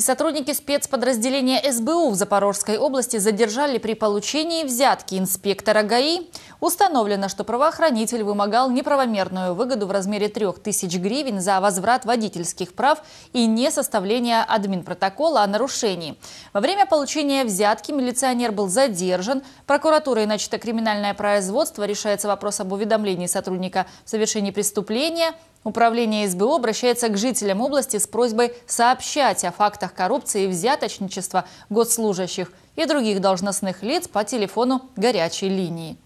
И сотрудники спецподразделения СБУ в Запорожской области задержали при получении взятки инспектора ГАИ. Установлено, что правоохранитель вымогал неправомерную выгоду в размере 3000 гривен за возврат водительских прав и не составление админпротокола о нарушении. Во время получения взятки милиционер был задержан. Прокуратурой начато криминальное производство. Решается вопрос об уведомлении сотрудника в совершении преступления. Управление СБУ обращается к жителям области с просьбой сообщать о фактах фактах коррупции и взяточничества госслужащих и других должностных лиц по телефону горячей линии.